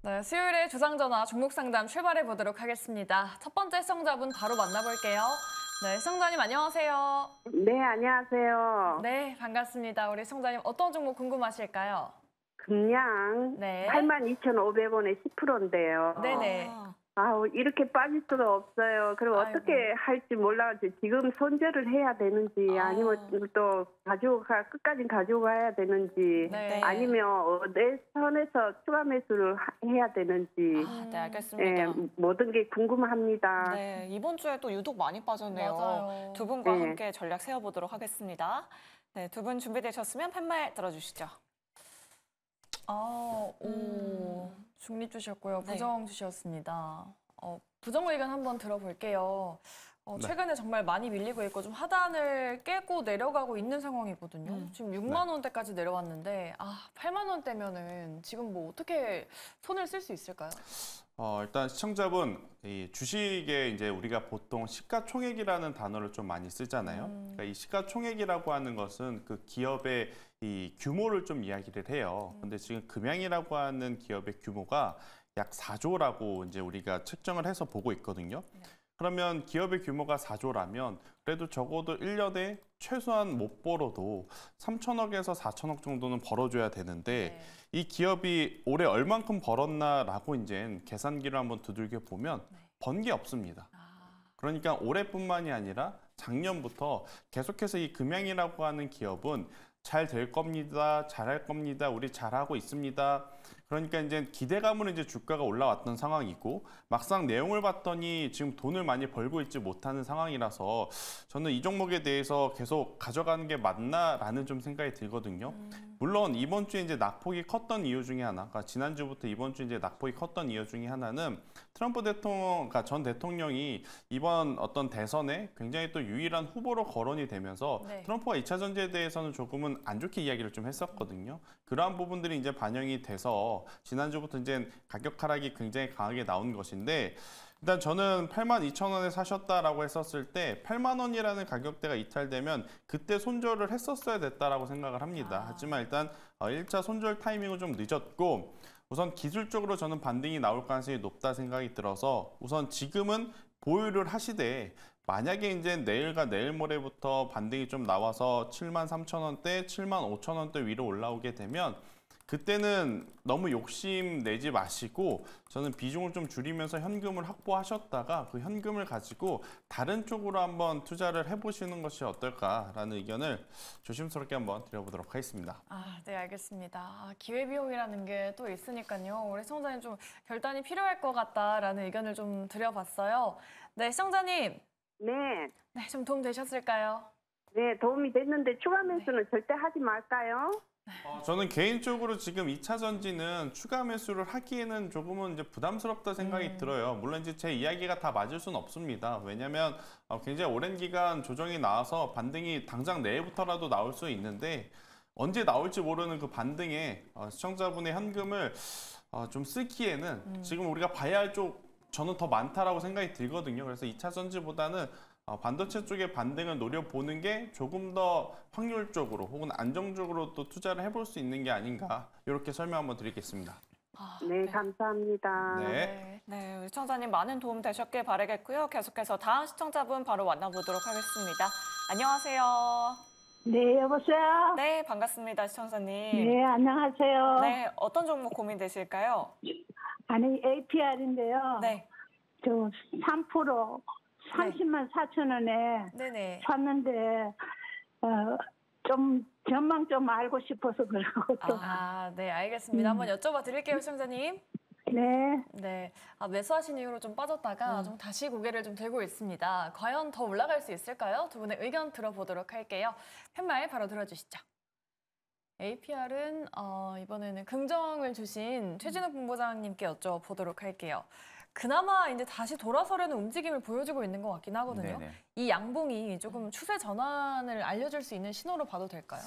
네, 수요일에 주상전화 종목상담 출발해 보도록 하겠습니다. 첫 번째 시청자분 바로 만나볼게요. 네, 시청자님 안녕하세요. 네, 안녕하세요. 네, 반갑습니다. 우리 시청자님 어떤 종목 궁금하실까요? 금양 네. 82,500원에 10%인데요. 네네. 아. 아, 우 이렇게 빠질 수가 없어요. 그럼 어떻게 할지 몰라가지금 손절을 해야 되는지 아. 니면또 가져가 끝까지 가져 가야 되는지 네. 네. 아니면 어, 내 선에서 추가 매수를 해야 되는지 아, 네 알겠습니다. 예, 모든 게 궁금합니다. 네 이번 주에 또 유독 많이 빠졌네요. 맞아요. 두 분과 네. 함께 전략 세워보도록 하겠습니다. 네두 분 준비되셨으면 팻말 들어주시죠. 아, 오. 음. 중립 주셨고요. 네. 부정 네. 주셨습니다. 어, 부정 의견 한번 들어볼게요. 어, 네. 최근에 정말 많이 밀리고 있고 좀 하단을 깨고 내려가고 있는 상황이거든요. 음. 지금 6만 네. 원대까지 내려왔는데 아 8만 원대면은 지금 뭐 어떻게 손을 쓸 수 있을까요? 어, 일단 시청자분 이 주식에 이제 우리가 보통 시가총액이라는 단어를 좀 많이 쓰잖아요. 음. 그러니까 이 시가총액이라고 하는 것은 그 기업의 이 규모를 좀 이야기를 해요. 음. 근데 지금 금양이라고 하는 기업의 규모가 약 4조라고 이제 우리가 측정을 해서 보고 있거든요. 네. 그러면 기업의 규모가 4조라면 그래도 적어도 1년에 최소한 못 벌어도 3천억에서 4천억 정도는 벌어줘야 되는데 네. 이 기업이 올해 얼만큼 벌었나라고 이제 계산기를 한번 두들겨 보면 네. 번게 없습니다. 아. 그러니까 올해뿐만이 아니라 작년부터 계속해서 이 금양이라고 하는 기업은 잘 될 겁니다, 잘 할 겁니다, 우리 잘하고 있습니다. 그러니까 이제 기대감으로 이제 주가가 올라왔던 상황이고 막상 내용을 봤더니 지금 돈을 많이 벌고 있지 못하는 상황이라서 저는 이 종목에 대해서 계속 가져가는 게 맞나라는 좀 생각이 들거든요. 음. 물론 이번 주에 이제 낙폭이 컸던 이유 중에 하나, 그러니까 지난주부터 이번 주 이제 낙폭이 컸던 이유 중에 하나는 트럼프 대통령, 그러니까 전 대통령이 이번 어떤 대선에 굉장히 또 유일한 후보로 거론이 되면서 네. 트럼프가 2차 전제에 대해서는 조금은 안 좋게 이야기를 좀 했었거든요. 그러한 부분들이 이제 반영이 돼서 지난주부터 이제 가격 하락이 굉장히 강하게 나온 것인데 일단 저는 8만 2천 원에 사셨다라고 했었을 때 8만 원이라는 가격대가 이탈되면 그때 손절을 했었어야 됐다라고 생각을 합니다. 아. 하지만 일단 1차 어, 손절 타이밍은 좀 늦었고 우선 기술적으로 저는 반등이 나올 가능성이 높다 생각이 들어서 우선 지금은 보유를 하시되 만약에 이제 내일과 내일 모레부터 반등이 좀 나와서 7만 3천 원대, 7만 5천 원대 위로 올라오게 되면 그때는 너무 욕심 내지 마시고 저는 비중을 좀 줄이면서 현금을 확보하셨다가 그 현금을 가지고 다른 쪽으로 한번 투자를 해보시는 것이 어떨까라는 의견을 조심스럽게 한번 드려보도록 하겠습니다. 아, 네 알겠습니다. 아, 기회비용이라는 게 또 있으니까요. 우리 시청자님 좀 결단이 필요할 것 같다라는 의견을 좀 드려봤어요. 네, 시청자님. 네. 네, 좀 도움 되셨을까요? 네, 도움이 됐는데 추가 매수는 네. 절대 하지 말까요? 어, 저는 개인적으로 지금 2차 전지는 추가 매수를 하기에는 조금은 이제 부담스럽다 생각이 음. 들어요. 물론 이제 제 이야기가 다 맞을 수는 없습니다. 왜냐하면 어, 굉장히 오랜 기간 조정이 나와서 반등이 당장 내일부터라도 나올 수 있는데 언제 나올지 모르는 그 반등에 어, 시청자분의 현금을 좀 쓰기에는 음. 지금 우리가 봐야 할 쪽 저는 더 많다라고 생각이 들거든요. 그래서 2차 전지보다는 어, 반도체 쪽의 반등을 노려보는 게 조금 더 확률적으로 혹은 안정적으로 또 투자를 해볼 수 있는 게 아닌가 이렇게 설명 한번 드리겠습니다. 아, 네, 네, 감사합니다. 네. 네, 네 시청자님 많은 도움 되셨길 바라겠고요. 계속해서 다음 시청자분 바로 만나보도록 하겠습니다. 안녕하세요. 네, 여보세요? 네, 반갑습니다, 시청자님. 네, 안녕하세요. 네, 어떤 종목 고민되실까요? 아니, APR인데요. 네. 저3% 30만 4천 원에 네네. 샀는데 어, 좀 전망 좀 알고 싶어서 그러고 또. 아, 네, 알겠습니다. 음. 한번 여쭤봐 드릴게요, 시청자님. 네. 네. 아, 매수하신 이후로 좀 빠졌다가 음. 좀 다시 고개를 좀 들고 있습니다. 과연 더 올라갈 수 있을까요? 두 분의 의견 들어보도록 할게요. 팻말 바로 들어주시죠. APR은 어, 이번에는 긍정을 주신 최진욱 본부장님께 여쭤보도록 할게요. 그나마 이제 다시 돌아서려는 움직임을 보여주고 있는 것 같긴 하거든요. 네네. 이 양봉이 조금 추세 전환을 알려줄 수 있는 신호로 봐도 될까요?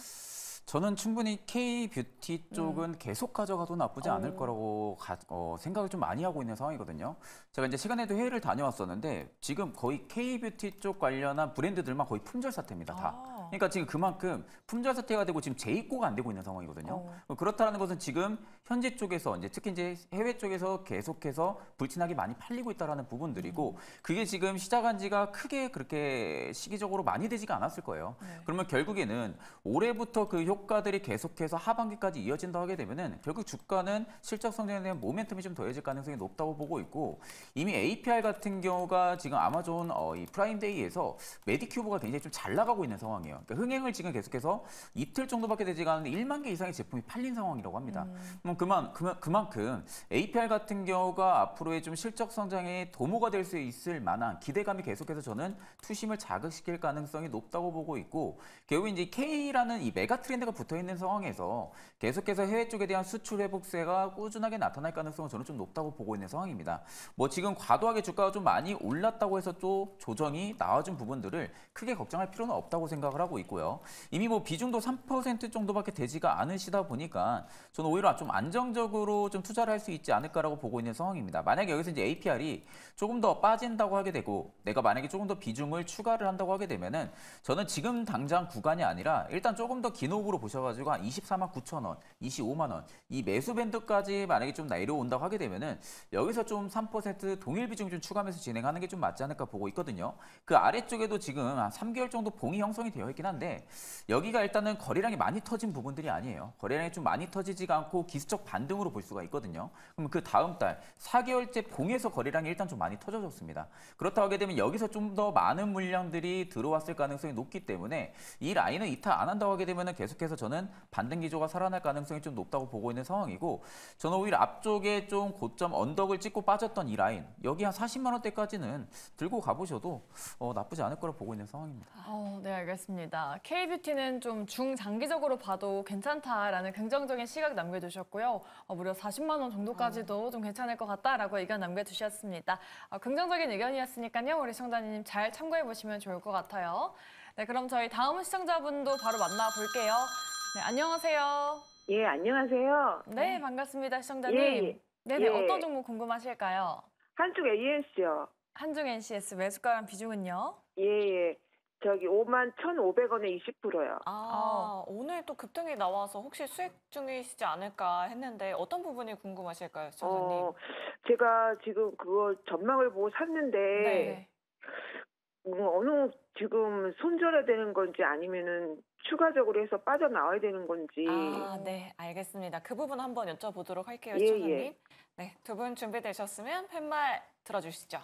저는 충분히 K 뷰티 음. 쪽은 음. 계속 가져가도 나쁘지 어. 않을 거라고 가, 어, 생각을 좀 많이 하고 있는 상황이거든요. 제가 이제 시간에도 회의를 다녀왔었는데 지금 거의 K 뷰티 쪽 관련한 브랜드들만 거의 품절 사태입니다. 다. 아. 그러니까 지금 그만큼 품절 사태가 되고 지금 재입고가 안 되고 있는 상황이거든요. 어. 어 그렇다는 것은 지금 현지 쪽에서 이제 특히 이제 해외 쪽에서 계속해서 불친하게 많이 팔리고 있다는 부분들이고 음. 그게 지금 시작한 지가 크게 그렇게 시기적으로 많이 되지가 않았을 거예요. 네. 그러면 결국에는 올해부터 그 효과들이 계속해서 하반기까지 이어진다 하게 되면은 결국 주가는 실적 성장에 대한 모멘텀이 좀 더해질 가능성이 높다고 보고 있고 이미 a p i 같은 경우가 지금 아마존 어, 이 프라임데이에서 메디큐브가 굉장히 좀 잘 나가고 있는 상황이에요. 그러니까 흥행을 지금 계속해서 이틀 정도밖에 되지가 않는데 1만 개 이상의 제품이 팔린 상황이라고 합니다. 음. 그만, 그만, 그만큼 APR 같은 경우가 앞으로의 좀 실적 성장에 도모가 될 수 있을 만한 기대감이 계속해서 저는 투심을 자극시킬 가능성이 높다고 보고 있고 결국 이제 K라는 이 메가 트렌드가 붙어 있는 상황에서 계속해서 해외 쪽에 대한 수출 회복세가 꾸준하게 나타날 가능성은 저는 좀 높다고 보고 있는 상황입니다. 뭐 지금 과도하게 주가가 좀 많이 올랐다고 해서 또 조정이 나와준 부분들을 크게 걱정할 필요는 없다고 생각을 하고 하고 있고요. 이미 뭐 비중도 3% 정도밖에 되지가 않으시다 보니까 저는 오히려 좀 안정적으로 좀 투자를 할 수 있지 않을까라고 보고 있는 상황입니다. 만약에 여기서 이제 APR이 조금 더 빠진다고 하게 되고 내가 만약에 조금 더 비중을 추가를 한다고 하게 되면은 저는 지금 당장 구간이 아니라 일단 조금 더 긴호으로 보셔가지고 한 24만 9천 원, 25만 원 이 매수 밴드까지 만약에 좀 내려온다고 하게 되면은 여기서 좀 3% 동일 비중 좀 추가하면서 진행하는 게 좀 맞지 않을까 보고 있거든요. 그 아래쪽에도 지금 한 3개월 정도 봉이 형성이 되어 있기 같긴 한데 여기가 일단은 거래량이 많이 터진 부분들이 아니에요. 거래량이 좀 많이 터지지가 않고 기술적 반등으로 볼 수가 있거든요. 그럼 그 다음 달 4개월째 공에서 거래량이 일단 좀 많이 터져졌습니다. 그렇다고 하게 되면 여기서 좀 더 많은 물량들이 들어왔을 가능성이 높기 때문에 이 라인을 이탈 안 한다고 하게 되면 계속해서 저는 반등 기조가 살아날 가능성이 좀 높다고 보고 있는 상황이고 저는 오히려 앞쪽에 좀 고점 언덕을 찍고 빠졌던 이 라인 여기 한 40만 원대까지는 들고 가보셔도 어, 나쁘지 않을 거라 보고 있는 상황입니다. 어, 네 알겠습니다. 들습니다 K뷰티는 좀 중장기적으로 봐도 괜찮다라는 긍정적인 시각 남겨주셨고요. 어, 무려 40만 원 정도까지도 아. 좀 괜찮을 것 같다라고 의견 남겨주셨습니다. 어, 긍정적인 의견이었으니까요. 우리 시청자님 잘 참고해보시면 좋을 것 같아요. 네, 그럼 저희 다음 시청자분도 바로 만나볼게요. 네, 안녕하세요. 예, 안녕하세요. 네, 반갑습니다, 시청자님. 예, 네네, 네, 예. 어떤 종목 궁금하실까요? 한쪽 ANC요. 한중 NCS 매수가랑 비중은요? 예, 예. 저기 5만 1,500원에 20%요. 아, 오늘 또 급등이 나와서 혹시 수익 중이시지 않을까 했는데 어떤 부분이 궁금하실까요, 어, 선생님 어, 제가 지금 그거 전망을 보고 샀는데 네. 음, 어느 지금 손절해야 되는 건지 아니면은 추가적으로 해서 빠져나와야 되는 건지. 아, 네, 알겠습니다. 그 부분 한번 여쭤보도록 할게요, 예, 소장님. 예. 네, 두 분 준비되셨으면 팻말 들어주시죠.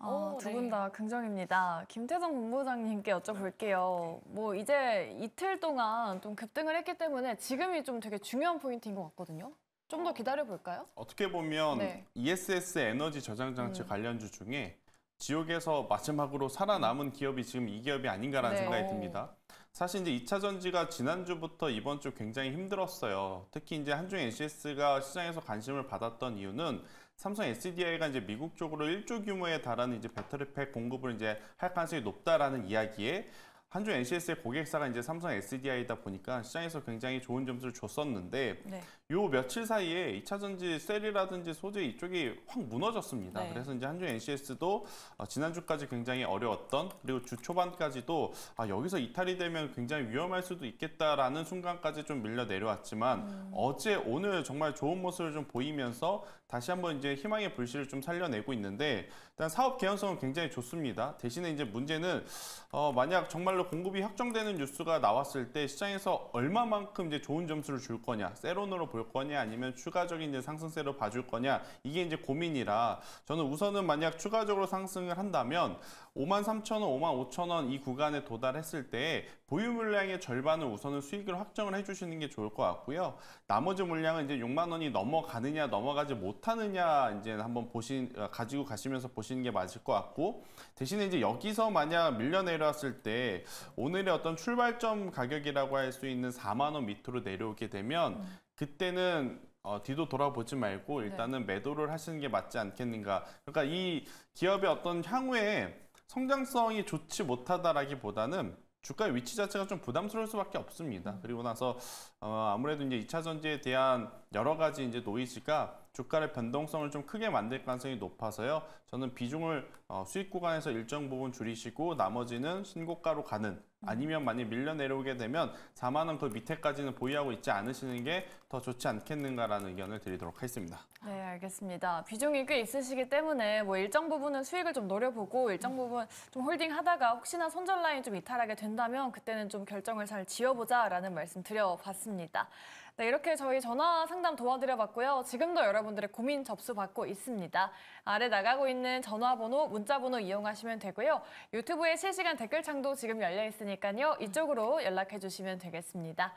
어, 두분 네. 다 긍정입니다. 김태성 본부장님께 여쭤볼게요. 네. 뭐 이제 이틀 동안 좀 급등을 했기 때문에 지금이 좀 되게 중요한 포인트인 것 같거든요. 좀더 어. 기다려볼까요? 어떻게 보면 네. ESS 에너지 저장 장치 음. 관련주 중에 지옥에서 마지막으로 살아남은 기업이 지금 이 기업이 아닌가라는 네. 생각이 어. 듭니다. 사실 이제 2차 전지가 지난주부터 이번 주 굉장히 힘들었어요. 특히 이제 한중 NCS가 시장에서 관심을 받았던 이유는 삼성 SDI가 이제 미국 쪽으로 1조 규모에 달하는 이제 배터리팩 공급을 이제 할 가능성이 높다라는 이야기에 한중 NCS의 고객사가 이제 삼성 SDI다 보니까 시장에서 굉장히 좋은 점수를 줬었는데 네. 요 며칠 사이에 2차전지 셀이라든지 소재 이쪽이 확 무너졌습니다. 네. 그래서 이제 한중 NCS도 어, 지난주까지 굉장히 어려웠던 그리고 주 초반까지도 아, 여기서 이탈이 되면 굉장히 위험할 수도 있겠다라는 순간까지 좀 밀려 내려왔지만 음. 어제 오늘 정말 좋은 모습을 좀 보이면서 다시 한번 이제 희망의 불씨를 좀 살려내고 있는데 일단 사업 개연성은 굉장히 좋습니다. 대신에 이제 문제는 어, 만약 정말로 공급이 확정되는 뉴스가 나왔을 때 시장에서 얼마만큼 이제 좋은 점수를 줄 거냐, 세론으로 볼 거냐, 아니면 추가적인 이제 상승세로 봐줄 거냐 이게 이제 고민이라 저는 우선은 만약 추가적으로 상승을 한다면 53,000원, 55,000원 이 구간에 도달했을 때 보유 물량의 절반을 우선은 수익을 확정을 해주시는 게 좋을 것 같고요. 나머지 물량은 이제 6만 원이 넘어가느냐, 넘어가지 못하느냐 이제 한번 보신 어, 가지고 가시면서 보시. 보시는 게 맞을 것 같고 대신에 이제 여기서 만약 밀려 내려왔을 때 오늘의 어떤 출발점 가격이라고 할 수 있는 4만 원 밑으로 내려오게 되면 음. 그때는 어, 뒤도 돌아보지 말고 네. 일단은 네. 매도를 하시는 게 맞지 않겠는가. 그러니까 이 기업의 어떤 향후에 성장성이 좋지 못하다라기보다는 주가의 위치 자체가 좀 부담스러울 수밖에 없습니다. 음. 그리고 나서 어, 아무래도 이제 이차 전지에 대한 여러 가지 이제 노이즈가 주가를 변동성을 좀 크게 만들 가능성이 높아서요. 저는 비중을 어, 수익 구간에서 일정 부분 줄이시고 나머지는 신고가로 가는 아니면 만약 밀려 내려오게 되면 4만 원그 밑에까지는 보유하고 있지 않으시는 게 더 좋지 않겠는가라는 의견을 드리도록 하겠습니다. 네, 알겠습니다. 비중이 꽤 있으시기 때문에 뭐 일정 부분은 수익을 좀 노려보고 일정 부분 좀 홀딩하다가 혹시나 손절 라인 좀 이탈하게 된다면 그때는 좀 결정을 잘 지어보자라는 말씀 드려봤습니다. 네, 이렇게 저희 전화 상담 도와드려봤고요. 지금도 여러분들의 고민 접수받고 있습니다. 아래 나가고 있는 전화번호, 문자번호 이용하시면 되고요. 유튜브에 실시간 댓글창도 지금 열려 있으니까요. 이쪽으로 연락해 주시면 되겠습니다.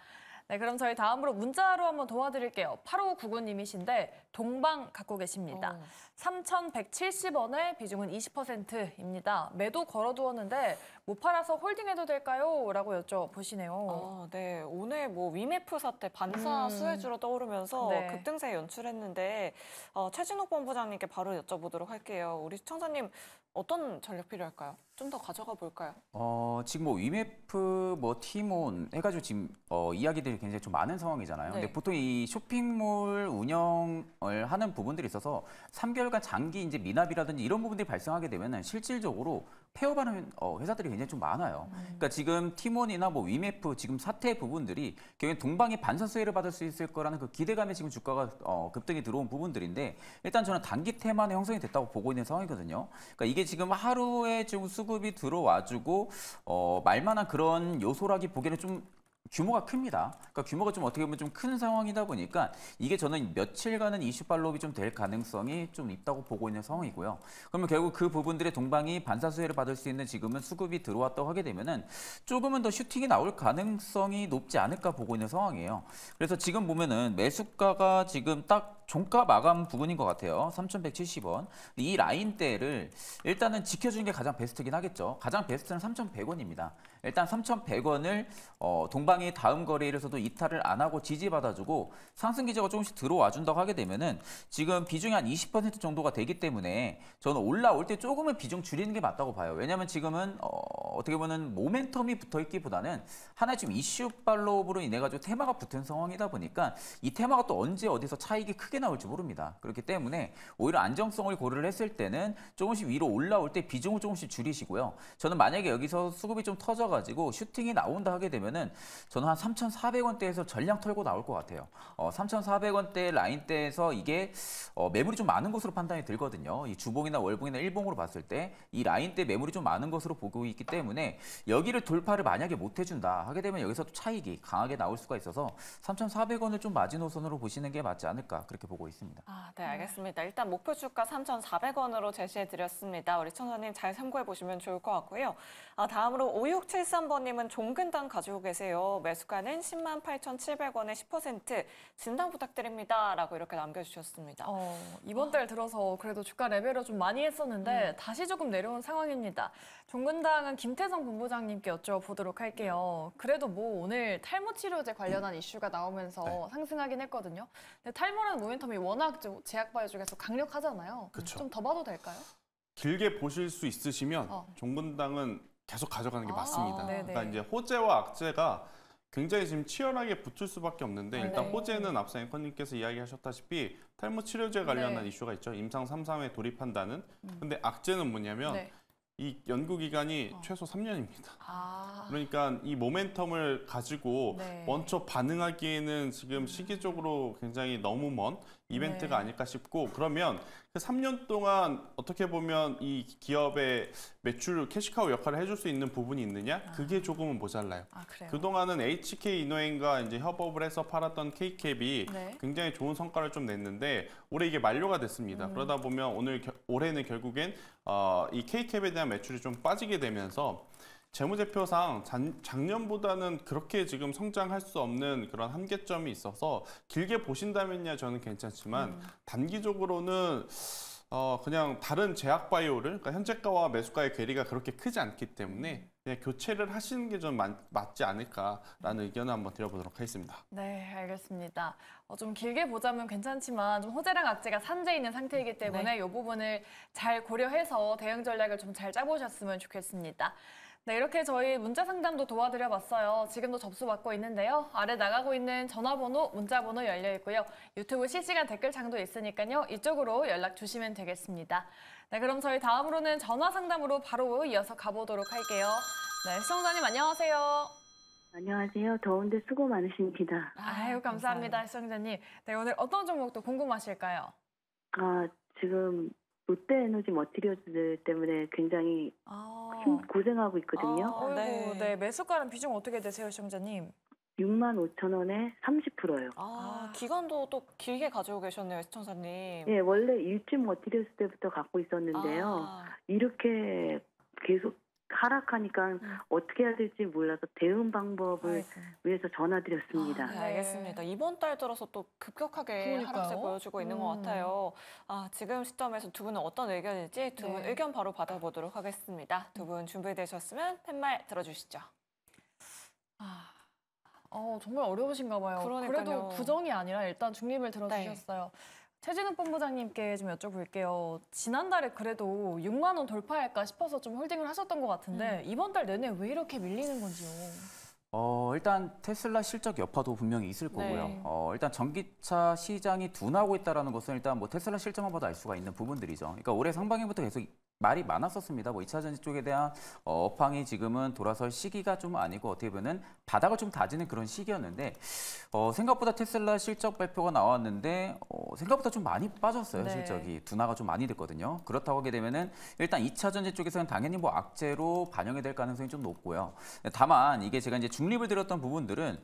네, 그럼 저희 다음으로 문자로 한번 도와드릴게요. 8599님이신데 동방 갖고 계십니다. 어. 3,170원에 비중은 20%입니다. 매도 걸어두었는데 못 팔아서 홀딩해도 될까요? 라고 여쭤보시네요. 아, 네, 오늘 뭐 위메프 사태 반사 음. 수혜주로 떠오르면서 네. 급등세 연출했는데 어, 최진욱 본부장님께 바로 여쭤보도록 할게요. 우리 시청자님 어떤 전략 필요할까요? 좀더 가져가 볼까요? 어, 지금 뭐 위메프, 뭐 티몬 해가지고 지금 어, 이야기들이 굉장히 좀 많은 상황이잖아요. 네. 근데 보통 이 쇼핑몰 운영을 하는 부분들이 있어서 3개월간 장기 이제 미납이라든지 이런 부분들이 발생하게 되면은 실질적으로 폐업하는 어, 회사들이 굉장히 좀 많아요. 음. 그러니까 지금 티몬이나 뭐 위메프 지금 사태 부분들이 결국동방의 반사 수혜를 받을 수 있을 거라는 그 기대감에 지금 주가가 어, 급등이 들어온 부분들인데 일단 저는 단기 테마는 형성이 됐다고 보고 있는 상황이거든요. 그러니까 이게 지금 하루에 지금 수급 수급이 들어와주고 어, 말만한 그런 요소라기 보기에는 좀 규모가 큽니다. 그러니까 규모가 좀 어떻게 보면 좀 큰 상황이다 보니까 이게 저는 며칠간은 이슈 발로이좀될 가능성이 좀 있다고 보고 있는 상황이고요. 그러면 결국 그 부분들의 동방이 반사 수혜를 받을 수 있는 지금은 수급이 들어왔다고 하게 되면은 조금은 더 슈팅이 나올 가능성이 높지 않을까 보고 있는 상황이에요. 그래서 지금 보면은 매수가가 지금 딱 종가 마감 부분인 것 같아요. 3,170원. 이 라인대를 일단은 지켜주는 게 가장 베스트긴 하겠죠. 가장 베스트는 3,100원입니다. 일단 3,100원을 어, 동방이 다음 거래일에서도 이탈을 안 하고 지지받아주고 상승 기조가 조금씩 들어와 준다고 하게 되면은 지금 비중이 한 20% 정도가 되기 때문에 저는 올라올 때 조금은 비중 줄이는 게 맞다고 봐요. 왜냐하면 지금은 어, 어떻게 보면 모멘텀이 붙어있기보다는 하나의 좀 이슈 팔로브로 인해 가지고 테마가 붙은 상황이다 보니까 이 테마가 또 언제 어디서 차익이 크게 나올지 모릅니다. 그렇기 때문에 오히려 안정성을 고려를 했을 때는 조금씩 위로 올라올 때 비중을 조금씩 줄이시고요. 저는 만약에 여기서 수급이 좀 터져 가지고 슈팅이 나온다 하게 되면은 저는 한 3,400원대에서 전량 털고 나올 것 같아요. 어, 3,400원대 라인대에서 이게 어, 매물이 좀 많은 것으로 판단이 들거든요. 이 주봉이나 월봉이나 일봉으로 봤을 때 이 라인대 매물이 좀 많은 것으로 보고 있기 때문에 여기를 돌파를 만약에 못 해준다 하게 되면 여기서 또 차익이 강하게 나올 수가 있어서 3,400원을 좀 마지노선으로 보시는 게 맞지 않을까 그렇게 보고 있습니다. 아, 네 알겠습니다. 일단 목표 주가 3,400원으로 제시해드렸습니다. 우리 청자님 잘 참고해 보시면 좋을 것 같고요. 아, 다음으로 567 8 1 3번님은 종근당 가지고 계세요. 매수가는 10만 8,700원에 10% 진단 부탁드립니다. 라고 이렇게 남겨주셨습니다. 어, 이번 달 들어서 그래도 주가 레벨을 좀 많이 했었는데 음. 다시 조금 내려온 상황입니다. 종근당은 김태성 본부장님께 여쭤보도록 할게요. 그래도 뭐 오늘 탈모 치료제 관련한 음. 이슈가 나오면서 네. 상승하긴 했거든요. 근데 탈모라는 모멘텀이 워낙 제약바이오 중에서 강력하잖아요. 좀 더 봐도 될까요? 길게 보실 수 있으시면 어. 종근당은 계속 가져가는 게 아, 맞습니다. 네네. 그러니까 이제 호재와 악재가 굉장히 지금 치열하게 붙을 수밖에 없는데 네. 일단 호재는 앞서 앵커님께서 이야기하셨다시피 탈모 치료제 관련한 네. 이슈가 있죠. 임상 3, 3에 돌입한다는. 음. 근데 악재는 뭐냐면 네. 이 연구 기간이 어. 최소 3년입니다. 아. 그러니까 이 모멘텀을 가지고 먼저 네. 반응하기에는 지금 시기적으로 굉장히 너무 먼 이벤트가 네. 아닐까 싶고 그러면 그 3년 동안 어떻게 보면 이 기업의 매출 캐시카우 역할을 해줄 수 있는 부분이 있느냐 아. 그게 조금은 모자라요. 아, 그동안은 HK 이노엔과 이제 협업을 해서 팔았던 K캡이 네. 굉장히 좋은 성과를 좀 냈는데 올해 이게 만료가 됐습니다. 음. 그러다 보면 오늘 겨, 올해는 결국엔 어, 이 K캡에 대한 매출이 좀 빠지게 되면서 재무제표상 작년보다는 그렇게 지금 성장할 수 없는 그런 한계점이 있어서 길게 보신다면야 저는 괜찮지만 음. 단기적으로는 어 그냥 다른 제약 바이오를 그러니까 현재가와 매수가의 괴리가 그렇게 크지 않기 때문에 음. 그냥 교체를 하시는 게 좀 맞지 않을까라는 음. 의견을 한번 드려보도록 하겠습니다. 네, 알겠습니다. 어, 좀 길게 보자면 괜찮지만 좀 호재랑 악재가 산재 있는 상태이기 때문에 네. 이 부분을 잘 고려해서 대응 전략을 좀 잘 짜보셨으면 좋겠습니다. 네, 이렇게 저희 문자 상담도 도와드려 봤어요. 지금도 접수 받고 있는데요. 아래 나가고 있는 전화번호, 문자번호 열려 있고요. 유튜브 실시간 댓글창도 있으니까요. 이쪽으로 연락 주시면 되겠습니다. 네, 그럼 저희 다음으로는 전화 상담으로 바로 이어서 가보도록 할게요. 네, 시청자님 안녕하세요. 안녕하세요. 더운데 수고 많으십니다. 아유, 감사합니다, 감사합니다. 시청자님. 네, 오늘 어떤 종목도 궁금하실까요? 아, 지금 롯데에너지 머티리얼즈 때문에 굉장히 아. 힘, 고생하고 있거든요. 아, 네. 네, 매수가는 비중 어떻게 되세요, 시청자님? 6만 5천 원에 30%예요. 아. 아, 기간도 또 길게 가지고 계셨네요, 시청자님. 예, 원래 일집 머티리얼 때부터 갖고 있었는데요. 아. 이렇게 계속 하락하니까 음. 어떻게 해야 될지 몰라서 대응 방법을 아이고. 위해서 전화드렸습니다. 아, 네, 알겠습니다. 이번 달 들어서 또 급격하게 그러니까요. 하락세 보여주고 있는 음. 것 같아요. 아, 지금 시점에서 두 분은 어떤 의견일지 두분 네. 의견 바로 받아보도록 하겠습니다. 두 분 준비되셨으면 팻말 들어주시죠. 아, 어, 정말 어려우신가 봐요. 그러니까요. 그래도 부정이 아니라 일단 중립을 들어주셨어요. 네. 최진욱 본부장님께 좀 여쭤볼게요. 지난달에 그래도 6만 원 돌파할까 싶어서 좀 홀딩을 하셨던 것 같은데 음. 이번 달 내내 왜 이렇게 밀리는 건지요? 어, 일단 테슬라 실적 여파도 분명히 있을 네. 거고요. 네. 어, 일단 전기차 시장이 둔하고 있다는 것은 일단 뭐 테슬라 실적만 봐도 알 수가 있는 부분들이죠. 그러니까 올해 상반기부터 계속 말이 많았었습니다. 뭐 2차 전지 쪽에 대한 어팡이 지금은 돌아설 시기가 좀 아니고 어떻게 보면 바닥을 좀 다지는 그런 시기였는데 어, 생각보다 테슬라 실적 발표가 나왔는데 어, 생각보다 좀 많이 빠졌어요. 네. 실적이 둔화가 좀 많이 됐거든요. 그렇다고 하게 되면은 일단 2차 전지 쪽에서는 당연히 뭐 악재로 반영이 될 가능성이 좀 높고요. 다만 이게 제가 이제 중립을 들었던 부분들은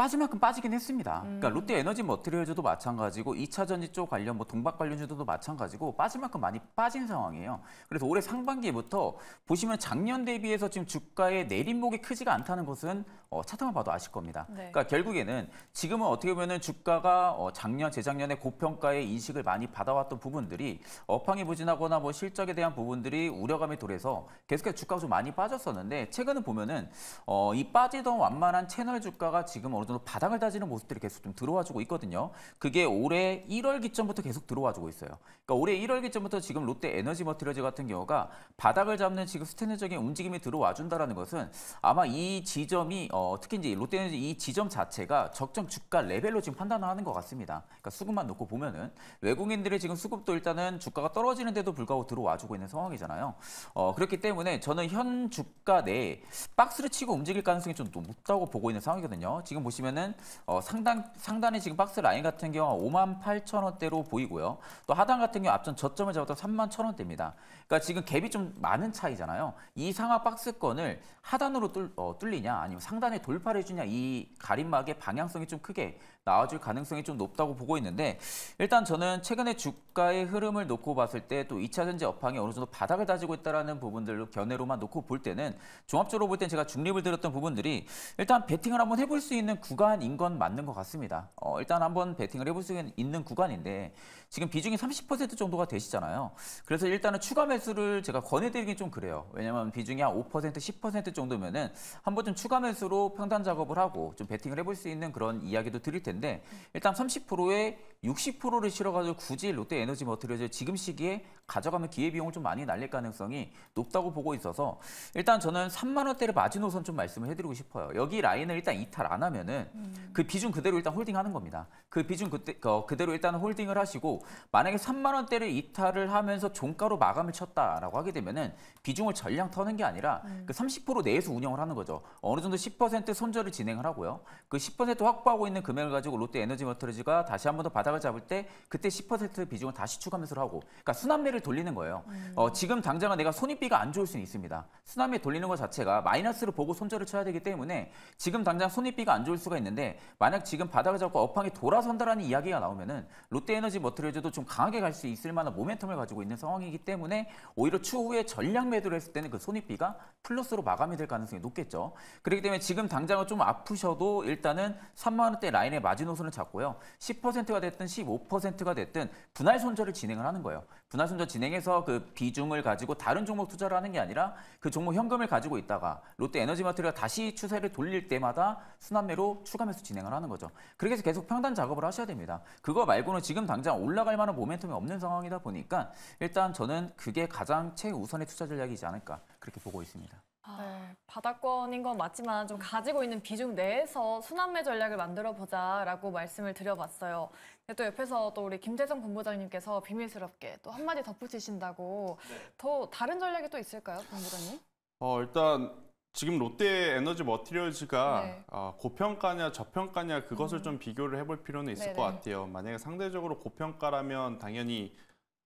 빠질 만큼 빠지긴 했습니다. 그러니까 음. 그러니까 롯데 에너지 머트리얼즈도 마찬가지고 2차 전지쪽 관련 뭐 동박 관련주도 마찬가지고 빠질 만큼 많이 빠진 상황이에요. 그래서 올해 상반기부터 보시면 작년 대비해서 지금 주가의 내림목이 크지가 않다는 것은 어, 차트만 봐도 아실 겁니다. 네. 그러니까 결국에는 지금은 어떻게 보면은 주가가 어, 작년 재작년에 고평가의 인식을 많이 받아왔던 부분들이 업황이 부진하거나 뭐 실적에 대한 부분들이 우려감이 돌해서 계속해서 주가가 좀 많이 빠졌었는데 최근에 보면은 어, 이 빠지던 완만한 채널 주가가 지금 어느 어느 바닥을 다지는 모습들이 계속 좀 들어와주고 있거든요. 그게 올해 1월 기점부터 계속 들어와주고 있어요. 그러니까 올해 1월 기점부터 지금 롯데 에너지 머티리얼즈 같은 경우가 바닥을 잡는 지금 스탠드적인 움직임이 들어와준다라는 것은 아마 이 지점이 어, 특히 이제 롯데 에너지 이 지점 자체가 적정 주가 레벨로 지금 판단하는 것 같습니다. 그러니까 수급만 놓고 보면은 외국인들의 지금 수급도 일단은 주가가 떨어지는데도 불구하고 들어와주고 있는 상황이잖아요. 어, 그렇기 때문에 저는 현 주가 내에 박스를 치고 움직일 가능성이 좀 높다고 보고 있는 상황이거든요. 지금 보시면. 보시면은 어, 상단 상단에 지금 박스 라인 같은 경우 5만 8천 원대로 보이고요. 또 하단 같은 경우 앞전 저점을 잡았던 3만 천 원대입니다. 그러니까 지금 갭이 좀 많은 차이잖아요. 이 상하 박스권을 하단으로 뚫, 어, 뚫리냐 아니면 상단에 돌파를 해주냐 이 가림막의 방향성이 좀 크게 나아질 가능성이 좀 높다고 보고 있는데 일단 저는 최근에 주가의 흐름을 놓고 봤을 때 또 2차 전지 업황이 어느 정도 바닥을 다지고 있다는 부분들로 견해로만 놓고 볼 때는 종합적으로 볼 때는 제가 중립을 들었던 부분들이 일단 베팅을 한번 해볼 수 있는 구간인 건 맞는 것 같습니다. 어, 일단 한번 베팅을 해볼 수 있는 구간인데 지금 비중이 30% 정도가 되시잖아요. 그래서 일단은 추가 매수를 제가 권해드리긴 좀 그래요. 왜냐면 하 비중이 한 5%, 10% 정도면은 한번 좀 추가 매수로 평단 작업을 하고 좀 베팅을 해볼 수 있는 그런 이야기도 드릴 텐데 되는데 일단 30%에 60%를 실어가지고 굳이 롯데 에너지 머티리얼즈 지금 시기에 가져가면 기회비용을 좀 많이 날릴 가능성이 높다고 보고 있어서 일단 저는 3만 원대를 마지노선 좀 말씀을 해드리고 싶어요. 여기 라인을 일단 이탈 안 하면은 음. 그 비중 그대로 일단 홀딩하는 겁니다. 그 비중 그때, 어, 그대로 일단 홀딩을 하시고 만약에 3만 원대를 이탈을 하면서 종가로 마감을 쳤다라고 하게 되면은 비중을 전량 터는 게 아니라 음. 그30% 내에서 운영을 하는 거죠. 어느 정도 10% 손절을 진행을 하고요. 그 10% 확보하고 있는 금액을 가지고 롯데 에너지 머터리즈가 다시 한번더 바닥을 잡을 때 그때 10% 비중을 다시 추가 매수를 하고 그러니까 순환매를 돌리는 거예요. 음. 어, 지금 당장은 내가 손익비가 안 좋을 수는 있습니다. 순환매 돌리는 것 자체가 마이너스로 보고 손절을 쳐야 되기 때문에 지금 당장 손익비가 안 좋을 수가 있는데 만약 지금 바닥을 잡고 업황이 돌아선다라는 이야기가 나오면은 롯데 에너지 머터리즈도 좀 강하게 갈 수 있을 만한 모멘텀을 가지고 있는 상황이기 때문에 오히려 추후에 전량 매도를 했을 때는 그 손익비가 플러스로 마감이 될 가능성이 높겠죠. 그렇기 때문에 지금 당장은 좀 아프셔도 일단은 3만 원대 라인에 마지노선을 잡고요. 10%가 됐든 15%가 됐든 분할 손절을 진행을 하는 거예요. 분할 손절 진행해서 그 비중을 가지고 다른 종목 투자를 하는 게 아니라 그 종목 현금을 가지고 있다가 롯데에너지마트가 다시 추세를 돌릴 때마다 순환매로 추가 매수 진행을 하는 거죠. 그렇게 해서 계속 평단 작업을 하셔야 됩니다. 그거 말고는 지금 당장 올라갈 만한 모멘텀이 없는 상황이다 보니까 일단 저는 그게 가장 최우선의 투자 전략이지 않을까 그렇게 보고 있습니다. 아. 네, 바닥권인 건 맞지만 좀 가지고 있는 비중 내에서 순환매 전략을 만들어 보자라고 말씀을 드려봤어요. 근데 또 옆에서 또 우리 김재성 본부장님께서 비밀스럽게 또 한마디 덧붙이신다고 네. 더 다른 전략이 또 있을까요, 본부장님? 어, 일단 지금 롯데 에너지 머티리얼즈가 네. 어, 고평가냐 저평가냐 그것을 음. 좀 비교를 해볼 필요는 있을 네네. 것 같아요. 만약에 상대적으로 고평가라면 당연히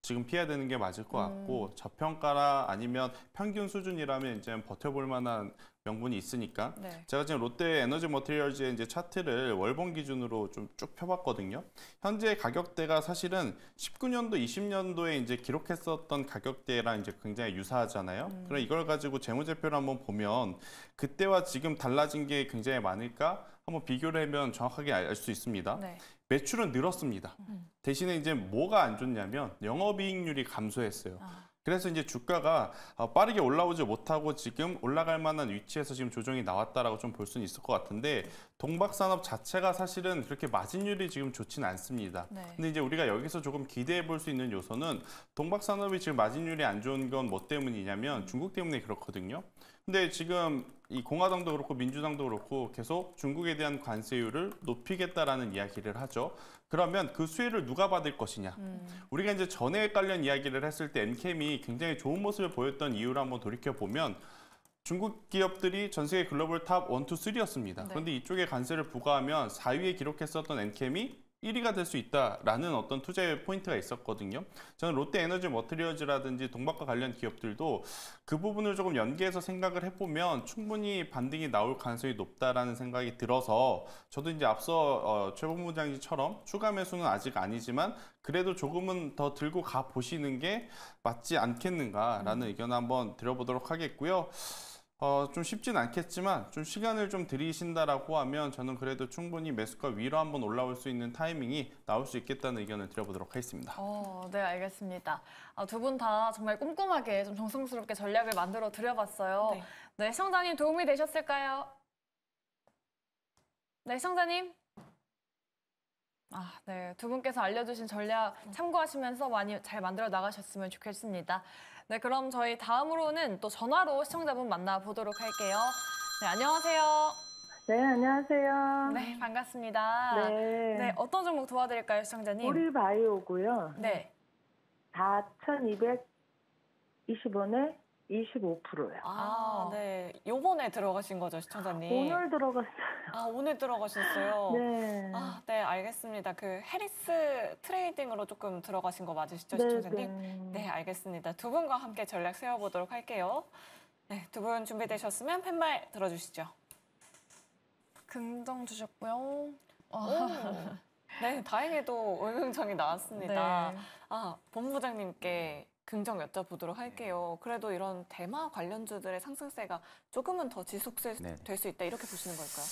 지금 피해야 되는 게 맞을 것 같고 음. 저평가라 아니면 평균 수준이라면 이제 버텨볼 만한 명분이 있으니까 네. 제가 지금 롯데 에너지 머티리얼즈의 이제 차트를 월봉 기준으로 좀 쭉 펴봤거든요. 현재 가격대가 사실은 19년도, 20년도에 이제 기록했었던 가격대랑 이제 굉장히 유사하잖아요. 음. 그럼 이걸 가지고 재무제표를 한번 보면 그때와 지금 달라진 게 굉장히 많을까? 한번 비교를 하면 정확하게 알 수 있습니다. 네. 매출은 늘었습니다. 음. 대신에 이제 뭐가 안 좋냐면 영업이익률이 감소했어요. 아. 그래서 이제 주가가 어, 빠르게 올라오지 못하고 지금 올라갈 만한 위치에서 지금 조정이 나왔다라고 좀 볼 수는 있을 것 같은데 동박산업 자체가 사실은 그렇게 마진율이 지금 좋지는 않습니다. 네. 근데 이제 우리가 여기서 조금 기대해 볼 수 있는 요소는 동박산업이 지금 마진율이 안 좋은 건 뭐 때문이냐면 중국 때문에 그렇거든요. 근데 지금 이 공화당도 그렇고 민주당도 그렇고 계속 중국에 대한 관세율을 높이겠다라는 이야기를 하죠. 그러면 그 수혜를 누가 받을 것이냐. 음. 우리가 이제 전해 관련 이야기를 했을 때 엔캠이 굉장히 좋은 모습을 보였던 이유를 한번 돌이켜보면 중국 기업들이 전 세계 글로벌 탑 1, 2, 3였습니다. 네. 그런데 이쪽에 관세를 부과하면 4위에 기록했었던 엔캠이 1위가 될 수 있다라는 어떤 투자의 포인트가 있었거든요. 저는 롯데 에너지 머트리얼즈라든지 동박과 관련 기업들도 그 부분을 조금 연계해서 생각을 해보면 충분히 반등이 나올 가능성이 높다라는 생각이 들어서 저도 이제 앞서 어, 최 본부장님처럼 추가 매수는 아직 아니지만 그래도 조금은 더 들고 가 보시는 게 맞지 않겠는가라는 음. 의견 한번 드려보도록 하겠고요. 어, 좀 쉽진 않겠지만 좀 시간을 좀 들이신다라고 하면 저는 그래도 충분히 매수가 위로 한번 올라올 수 있는 타이밍이 나올 수 있겠다는 의견을 드려보도록 하겠습니다. 어, 네 알겠습니다. 아, 어, 두분 다 정말 꼼꼼하게 좀 정성스럽게 전략을 만들어 드려봤어요. 네, 네 시청자님 도움이 되셨을까요? 네 시청자님. 아, 네. 두 분께서 알려주신 전략 네. 참고하시면서 많이 잘 만들어 나가셨으면 좋겠습니다. 네, 그럼 저희 다음으로는 또 전화로 시청자분 만나보도록 할게요. 네, 안녕하세요. 네, 안녕하세요. 네, 반갑습니다. 네. 네, 어떤 종목 도와드릴까요, 시청자님? 우리 바이오고요. 네. 4,220원에 25%요. 아, 아, 네. 요번에 들어가신 거죠, 시청자님? 오늘 들어갔어요. 아, 오늘 들어가셨어요? 네. 아, 네, 알겠습니다. 그 해리스 트레이딩으로 조금 들어가신 거 맞으시죠, 네, 시청자님? 네. 네, 알겠습니다. 두 분과 함께 전략 세워보도록 할게요. 네, 두 분 준비되셨으면 팻말 들어주시죠. 긍정 주셨고요. 아. 오. 네, 다행히도 울긍정이 나왔습니다. 네. 아, 본부장님께 긍정 여쭤보도록 네. 할게요. 그래도 이런 대마 관련주들의 상승세가 조금은 더 지속될 네. 수 있다 이렇게 보시는 걸까요?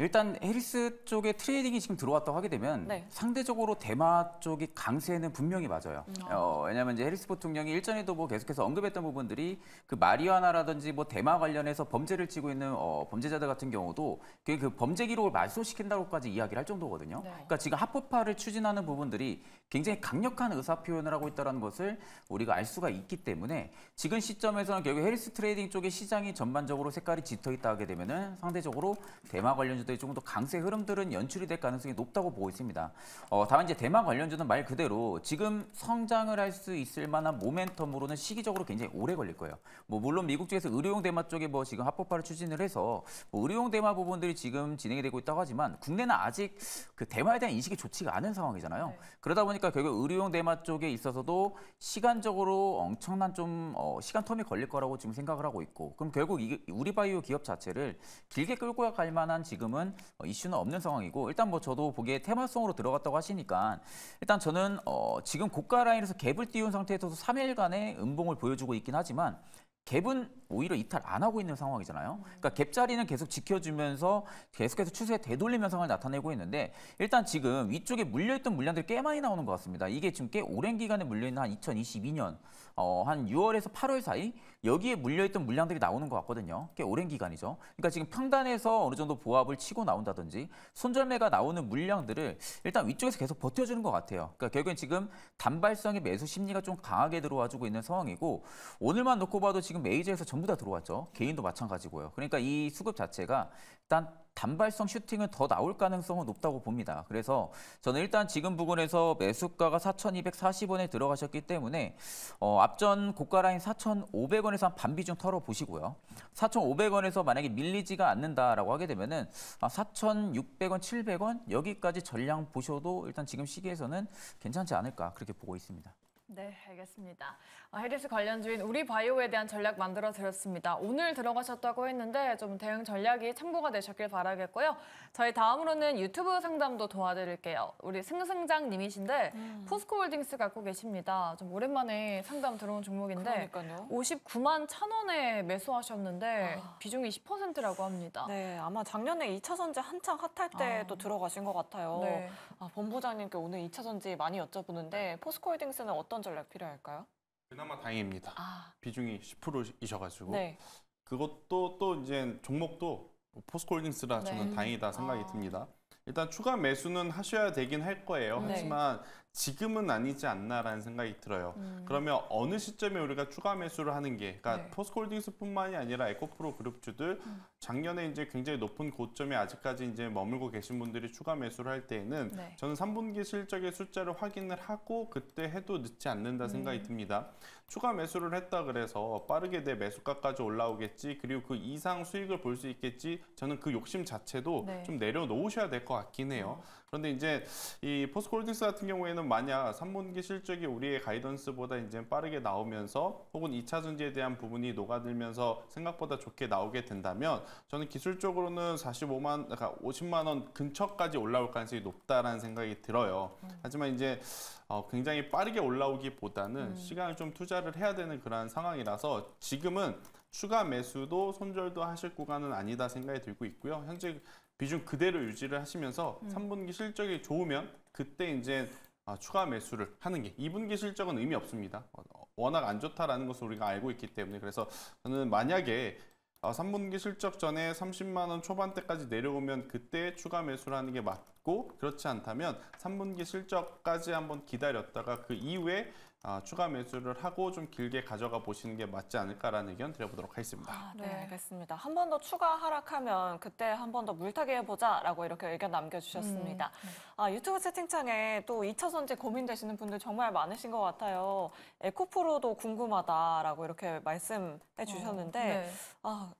일단 해리스 쪽에 트레이딩이 지금 들어왔다고 하게 되면 네. 상대적으로 대마 쪽이 강세는 분명히 맞아요. 음. 어, 왜냐하면 이제 해리스 부통령이 일전에도 뭐 계속해서 언급했던 부분들이 그마리아나라든지뭐 대마 관련해서 범죄를 치고 있는 어, 범죄자들 같은 경우도 그 범죄 기록을 말소시킨다고까지 이야기를 할 정도거든요. 네. 그러니까 지금 합법화를 추진하는 부분들이 굉장히 강력한 의사 표현을 하고 있다는 것을 우리가 알 수가 있기 때문에 지금 시점에서는 결국 해리스 트레이딩 쪽의 시장이 전반적으로 색깔이 짙어 있다 하게 되면 상대적으로 대마 관련주 것 조금 더 강세 흐름들은 연출이 될 가능성이 높다고 보고 있습니다. 어, 다만 이제 대만 관련주는 말 그대로 지금 성장을 할 수 있을 만한 모멘텀으로는 시기적으로 굉장히 오래 걸릴 거예요. 뭐 물론 미국 쪽에서 의료용 대마 쪽에 뭐 지금 합법화를 추진을 해서 뭐 의료용 대마 부분들이 지금 진행이 되고 있다고 하지만 국내는 아직 그 대마에 대한 인식이 좋지가 않은 상황이잖아요. 네. 그러다 보니까 결국 의료용 대마 쪽에 있어서도 시간적으로 엄청난 좀 어, 시간 텀이 걸릴 거라고 지금 생각을 하고 있고 그럼 결국 이 우리 바이오 기업 자체를 길게 끌고 갈 만한 지금은 지금은 어, 이슈는 없는 상황이고 일단 뭐 저도 보기에 테마성으로 들어갔다고 하시니까 일단 저는 어 지금 고가 라인에서 갭을 띄운 상태에서도 3일간의 음봉을 보여주고 있긴 하지만 갭은 오히려 이탈 안 하고 있는 상황이잖아요. 그러니까 갭자리는 계속 지켜주면서 계속해서 추세 되돌림 현상을 나타내고 있는데 일단 지금 위쪽에 물려있던 물량들이 꽤 많이 나오는 것 같습니다. 이게 지금 꽤 오랜 기간에 물려있는 한 2022년 어, 한 6월에서 8월 사이 여기에 물려있던 물량들이 나오는 것 같거든요. 꽤 오랜 기간이죠. 그러니까 지금 평단에서 어느 정도 보합을 치고 나온다든지 손절매가 나오는 물량들을 일단 위쪽에서 계속 버텨주는 것 같아요. 그러니까 결국엔 지금 단발성의 매수 심리가 좀 강하게 들어와주고 있는 상황이고 오늘만 놓고 봐도 지금 메이저에서 정 전부 다 들어왔죠. 개인도 마찬가지고요. 그러니까 이 수급 자체가 일단 단발성 슈팅은 더 나올 가능성은 높다고 봅니다. 그래서 저는 일단 지금 부근에서 매수가가 4,240원에 들어가셨기 때문에 어, 앞전 고가 라인 4,500원에서 한 반비중 털어보시고요. 4,500원에서 만약에 밀리지가 않는다라고 하게 되면 은 4,600원, 아, 700원 여기까지 전량 보셔도 일단 지금 시기에서는 괜찮지 않을까 그렇게 보고 있습니다. 네, 알겠습니다. 헤리스 어, 관련 주인 우리 바이오에 대한 전략 만들어 드렸습니다. 오늘 들어가셨다고 했는데 좀 대응 전략이 참고가 되셨길 바라겠고요. 저희 다음으로는 유튜브 상담도 도와드릴게요. 우리 승승장님이신데 음. 포스코홀딩스 갖고 계십니다. 좀 오랜만에 상담 들어온 종목인데 그러니까요. 59만 천 원에 매수하셨는데 아. 비중이 20%라고 합니다. 네, 아마 작년에 2차 선지 한창 핫할 때또 아. 들어가신 것 같아요. 네. 아, 본부장님께 오늘 2차 선지 많이 여쭤보는데 네. 포스코홀딩스는 어떤 어떤 전략 필요할까요? 그나마 다행입니다. 아. 비중이 10%이셔가지고 네. 그것도 또 이제 종목도 뭐 포스코홀딩스라 네. 저는 다행이다 생각이 아. 듭니다. 일단 추가 매수는 하셔야 되긴 할 거예요. 네. 하지만 지금은 아니지 않나라는 생각이 들어요. 음. 그러면 어느 시점에 우리가 추가 매수를 하는 게, 그러니까 네. 포스코홀딩스뿐만이 아니라 에코프로 그룹주들 음. 작년에 이제 굉장히 높은 고점에 아직까지 이제 머물고 계신 분들이 추가 매수를 할 때에는 네. 저는 3분기 실적의 숫자를 확인을 하고 그때 해도 늦지 않는다 음. 생각이 음. 듭니다. 추가 매수를 했다 그래서 빠르게 내 매수가까지 올라오겠지 그리고 그 이상 수익을 볼 수 있겠지 저는 그 욕심 자체도 네. 좀 내려놓으셔야 될 것 같긴 해요. 음. 그런데 이제 이 포스코홀딩스 같은 경우에는 만약 3분기 실적이 우리의 가이던스보다 이제 빠르게 나오면서 혹은 2차전지에 대한 부분이 녹아들면서 생각보다 좋게 나오게 된다면 저는 기술적으로는 45만, 그러니까 50만 원 근처까지 올라올 가능성이 높다라는 생각이 들어요. 음. 하지만 이제 어, 굉장히 빠르게 올라오기보다는 음. 시간을 좀 투자를 해야 되는 그러 상황이라서 지금은 추가 매수도 손절도 하실 구간은 아니다 생각이 들고 있고요. 현재 비중 그대로 유지를 하시면서 음. 3분기 실적이 좋으면 그때 이제 어, 추가 매수를 하는 게 2분기 실적은 의미 없습니다. 어, 워낙 안 좋다라는 것을 우리가 알고 있기 때문에 그래서 저는 만약에 아, 3분기 실적 전에 30만 원 초반대까지 내려오면 그때 추가 매수를 하는 게 맞고 그렇지 않다면 3분기 실적까지 한번 기다렸다가 그 이후에 아, 추가 매수를 하고 좀 길게 가져가 보시는 게 맞지 않을까라는 의견 드려보도록 하겠습니다. 아, 네, 네. 알겠습니다. 한 번 더 추가 하락하면 그때 한 번 더 물타기 해보자라고 이렇게 의견 남겨주셨습니다. 음, 네. 아, 유튜브 채팅창에 또 2차 선제 고민되시는 분들 정말 많으신 것 같아요. 에코프로도 궁금하다라고 이렇게 말씀해 주셨는데 어, 네. 아,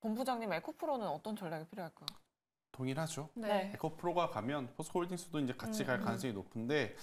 본부장님 에코프로는 어떤 전략이 필요할까요? 동일하죠. 네. 네. 에코프로가 가면 포스코홀딩스도 이제 같이 음, 갈 음. 가능성이 높은데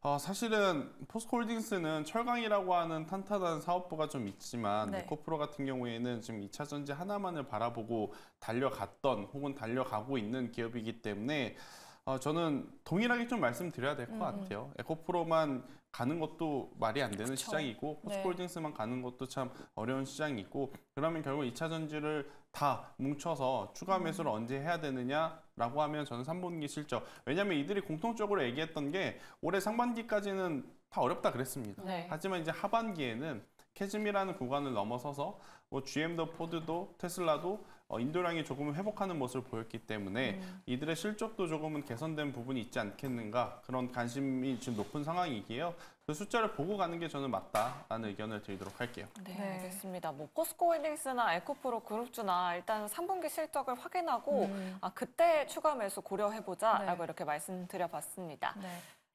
어, 사실은 포스코홀딩스는 철강이라고 하는 탄탄한 사업부가 좀 있지만 네. 에코프로 같은 경우에는 지금 2차전지 하나만을 바라보고 달려갔던 혹은 달려가고 있는 기업이기 때문에 어, 저는 동일하게 좀 말씀드려야 될것 음, 음. 같아요. 에코프로만 가는 것도 말이 안 되는 그쵸. 시장이고 포스코홀딩스만 네. 가는 것도 참 어려운 시장이고 그러면 결국 2차전지를 다 뭉쳐서 추가 매수를 음. 언제 해야 되느냐 라고 하면 저는 3분기 실적. 왜냐하면 이들이 공통적으로 얘기했던 게 올해 상반기까지는 다 어렵다 그랬습니다. 네. 하지만 이제 하반기에는 캐즘이라는 구간을 넘어서서 뭐 GM도 포드도 테슬라도 어, 인도량이 조금은 회복하는 모습을 보였기 때문에 음. 이들의 실적도 조금은 개선된 부분이 있지 않겠는가 그런 관심이 지금 높은 상황이기에요. 그 숫자를 보고 가는 게 저는 맞다라는 의견을 드리도록 할게요. 네, 네. 알겠습니다. 뭐코스코홀딩스나 에코프로 그룹주나 일단 3분기 실적을 확인하고 음. 아 그때 추가 매수 고려해보자라고 네. 이렇게 말씀드려봤습니다. 네.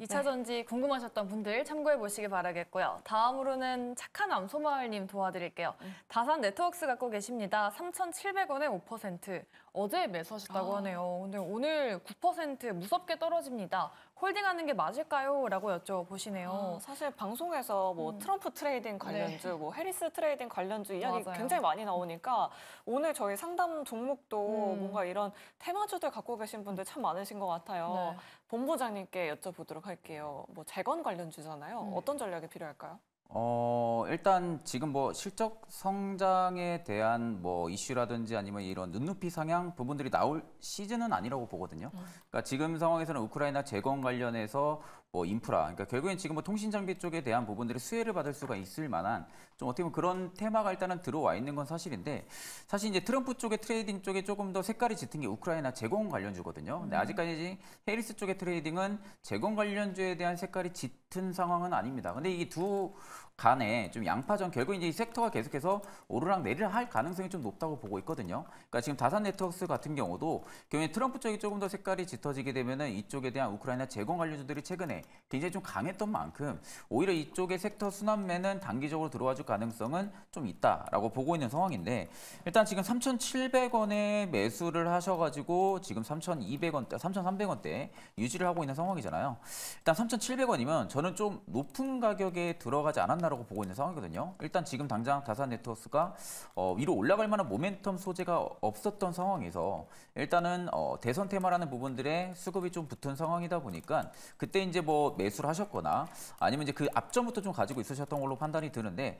2차 전지 궁금하셨던 분들 참고해 보시기 바라겠고요. 다음으로는 착한 암소마을님 도와드릴게요. 음. 다산 네트웍스 갖고 계십니다. 3,700원에 5%. 어제 매수하셨다고 아. 하네요. 근데 오늘 9% 무섭게 떨어집니다. 홀딩하는 게 맞을까요? 라고 여쭤보시네요. 아, 사실 방송에서 뭐 음. 트럼프 트레이딩 관련주, 네. 뭐 해리스 트레이딩 관련주 이야기 맞아요. 굉장히 많이 나오니까 오늘 저희 상담 종목도 음. 뭔가 이런 테마주들 갖고 계신 분들 참 많으신 것 같아요. 네. 본부장님께 여쭤보도록 할게요. 뭐 재건 관련 주잖아요. 음. 어떤 전략이 필요할까요? 어, 일단 지금 뭐 실적 성장에 대한 뭐 이슈라든지 아니면 이런 눈높이 상향 부분들이 나올 시즌은 아니라고 보거든요. 음. 그러니까 지금 상황에서는 우크라이나 재건 관련해서 뭐 인프라, 그러니까 결국엔 지금 뭐 통신 장비 쪽에 대한 부분들이 수혜를 받을 수가 있을 만한 좀 어떻게 보면 그런 테마가 일단은 들어와 있는 건 사실인데 사실 이제 트럼프 쪽의 트레이딩 쪽에 조금 더 색깔이 짙은 게 우크라이나 재건 관련주거든요. 근데 음. 아직까지 헤리스 쪽의 트레이딩은 재건 관련주에 대한 색깔이 짙은 상황은 아닙니다. 근데 이 두 간에 좀 양파전 결국 이제 이 섹터가 계속해서 오르락 내리락 할 가능성이 좀 높다고 보고 있거든요. 그러니까 지금 다산 네트워크스 같은 경우도 결국에 트럼프 쪽이 조금 더 색깔이 짙어지게 되면은 이쪽에 대한 우크라이나 재건 관련주들이 최근에 굉장히 좀 강했던 만큼 오히려 이쪽의 섹터 순환매는 단기적으로 들어와 줄까 가능성은 좀 있다라고 보고 있는 상황인데 일단 지금 3,700원에 매수를 하셔가지고 지금 3,200원대, 3,300원대 유지를 하고 있는 상황이잖아요. 일단 3,700원이면 저는 좀 높은 가격에 들어가지 않았나라고 보고 있는 상황이거든요. 일단 지금 당장 다산 네트워크가 어, 위로 올라갈 만한 모멘텀 소재가 없었던 상황에서 일단은 어, 대선 테마라는 부분들의 수급이 좀 붙은 상황이다 보니까 그때 이제 뭐 매수를 하셨거나 아니면 이제 그 앞전부터 좀 가지고 있으셨던 걸로 판단이 드는데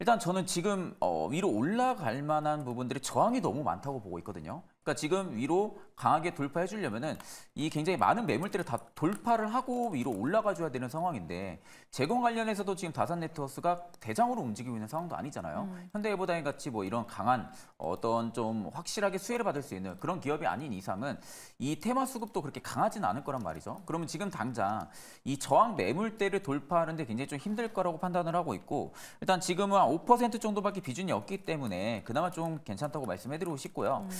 일단 저는 지금 어, 위로 올라갈 만한 부분들이 저항이 너무 많다고 보고 있거든요. 그러니까 지금 위로 강하게 돌파해 주려면은 이 굉장히 많은 매물대를 다 돌파를 하고 위로 올라가 줘야 되는 상황인데 재건 관련해서도 지금 다산 네트워크가 대장으로 움직이고 있는 상황도 아니잖아요. 음. 현대해보다인 같이 뭐 이런 강한 어떤 좀 확실하게 수혜를 받을 수 있는 그런 기업이 아닌 이상은 이 테마 수급도 그렇게 강하진 않을 거란 말이죠. 그러면 지금 당장 이 저항 매물대를 돌파하는데 굉장히 좀 힘들 거라고 판단을 하고 있고 일단 지금은 5% 정도밖에 비준이 없기 때문에 그나마 좀 괜찮다고 말씀해드리고 싶고요. 음.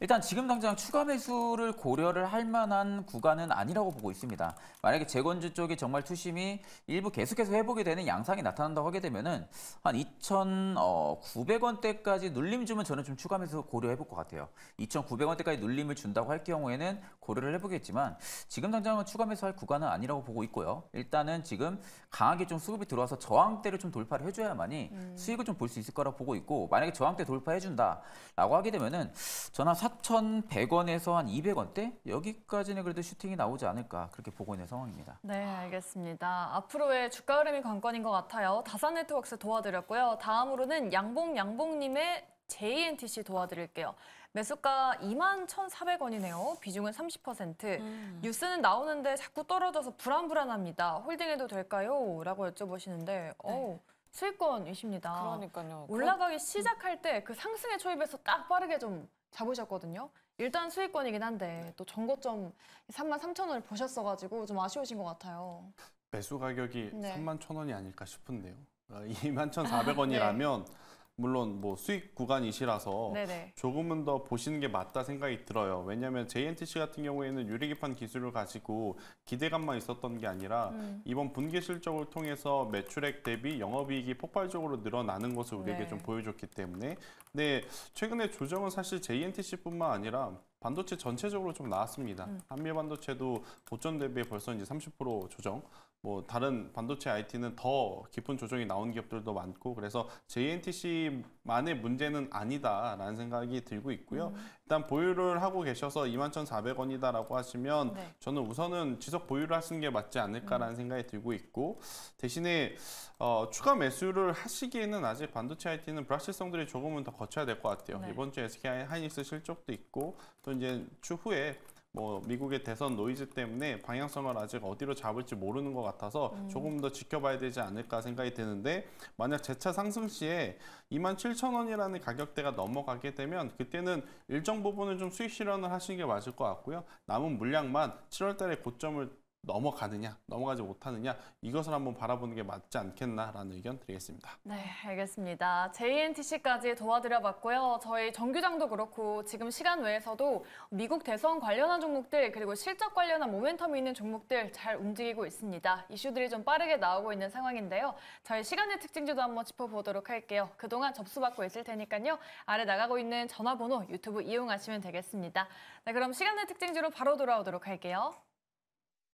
일단 지금 당장 추가 매수를 고려를 할 만한 구간은 아니라고 보고 있습니다. 만약에 재건주 쪽이 정말 투심이 일부 계속해서 회복이 되는 양상이 나타난다고 하게 되면은 한 2,900원대까지 눌림 주면 저는 좀 추가 매수 고려해볼 것 같아요. 2,900원대까지 눌림을 준다고 할 경우에는 고려를 해보겠지만 지금 당장은 추가 매수할 구간은 아니라고 보고 있고요. 일단은 지금 강하게 좀 수급이 들어와서 저항대를 좀 돌파를 해줘야만이 음. 수익을 좀 볼 수 있을 거라 보고 있고 만약에 저항대 돌파해준다라고 하게 되면은 전화 4,100원에서 한 200원대 여기까지는 그래도 슈팅이 나오지 않을까 그렇게 보고 있는 상황입니다. 네, 알겠습니다. 앞으로의 주가 흐름이 관건인 것 같아요. 다산 네트워크스 도와드렸고요. 다음으로는 양봉 양봉님의 JNTC 도와드릴게요. 매수가 21,400원이네요. 비중은 30%. 음. 뉴스는 나오는데 자꾸 떨어져서 불안불안합니다. 홀딩해도 될까요? 라고 여쭤보시는데 네. 어우, 수익권이십니다. 그러니까요. 올라가기 음. 시작할 때 그 상승의 초입에서 딱 빠르게 좀 잡으셨거든요. 일단 수익권이긴 한데 또 전고점 3만 3천 원을 보셨어가지고 좀 아쉬우신 것 같아요. 매수 가격이 네. 3만 천 원이 아닐까 싶은데요. 2만 그러니까 1,400원이라면 네. 물론 뭐 수익 구간이시라서 네네. 조금은 더 보시는 게 맞다 생각이 들어요. 왜냐하면 JNTC 같은 경우에는 유리기판 기술을 가지고 기대감만 있었던 게 아니라 음. 이번 분기 실적을 통해서 매출액 대비 영업이익이 폭발적으로 늘어나는 것을 우리에게 네. 좀 보여줬기 때문에 근데 최근에 조정은 사실 JNTC뿐만 아니라 반도체 전체적으로 좀 나왔습니다. 음. 한미 반도체도 고점 대비 벌써 이제 30% 조정 뭐 다른 반도체 IT는 더 깊은 조정이 나온 기업들도 많고 그래서 JNTC만의 문제는 아니다라는 생각이 들고 있고요. 음. 일단 보유를 하고 계셔서 21,400원이다라고 하시면 네. 저는 우선은 지속 보유를 하시는 게 맞지 않을까라는 음. 생각이 들고 있고 대신에 어, 추가 매수를 하시기에는 아직 반도체 IT는 불확실성들이 조금은 더 거쳐야 될 것 같아요. 네. 이번 주 SK 하이닉스 실적도 있고 또 이제 추후에 뭐 미국의 대선 노이즈 때문에 방향성을 아직 어디로 잡을지 모르는 것 같아서 음. 조금 더 지켜봐야 되지 않을까 생각이 드는데 만약 재차 상승 시에 27,000원이라는 가격대가 넘어가게 되면 그때는 일정 부분은좀 수익 실현을 하시는 게 맞을 것 같고요. 남은 물량만 7월 달에 고점을 넘어가느냐, 넘어가지 못하느냐 이것을 한번 바라보는 게 맞지 않겠나라는 의견 드리겠습니다. 네, 알겠습니다. JNTC까지 도와드려봤고요. 저희 정규장도 그렇고 지금 시간 외에서도 미국 대선 관련한 종목들 그리고 실적 관련한 모멘텀이 있는 종목들 잘 움직이고 있습니다. 이슈들이 좀 빠르게 나오고 있는 상황인데요. 저희 시간의 특징주도 한번 짚어보도록 할게요. 그동안 접수받고 있을 테니까요. 아래 나가고 있는 전화번호 유튜브 이용하시면 되겠습니다. 네, 그럼 시간의 특징주로 바로 돌아오도록 할게요.